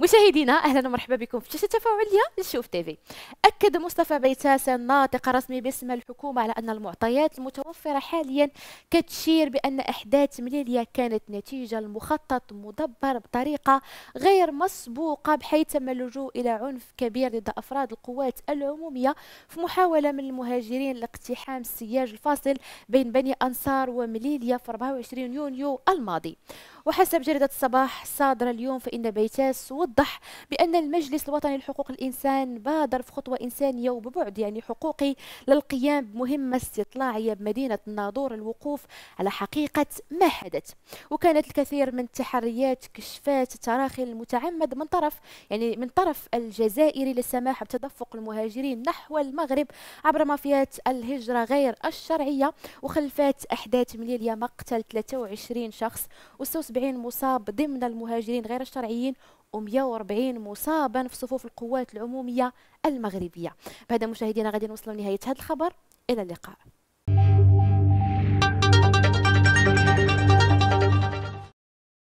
مشاهدينا اهلا ومرحبا بكم في شاشه تفاعليه لشوف تيفي اكد مصطفى بيتاس الناطق الرسمي باسم الحكومه على ان المعطيات المتوفره حاليا كتشير بان احداث مليليا كانت نتيجه لمخطط مدبر بطريقه غير مسبوقه بحيث تم اللجوء الى عنف كبير ضد افراد القوات العموميه في محاوله من المهاجرين لاقتحام السياج الفاصل بين بني انصار ومليليا في 24 يونيو الماضي وحسب جريدة الصباح الصادرة اليوم فإن بيتاس وضح بأن المجلس الوطني لحقوق الإنسان بادر في خطوة إنسانية وببعد يعني حقوقي للقيام بمهمة استطلاعية بمدينة الناظور الوقوف على حقيقة ما حدث وكانت الكثير من التحريات كشفات التراخي المتعمد من طرف يعني من طرف الجزائري للسماح بتدفق المهاجرين نحو المغرب عبر مافيات الهجرة غير الشرعية وخلفات أحداث مليلية مقتل 23 شخص واستوسب 170 مصاب ضمن المهاجرين غير الشرعيين و140 مصابا في صفوف القوات العموميه المغربيه بهذا مشاهدينا غادي نوصلوا لنهايه هذا الخبر الى اللقاء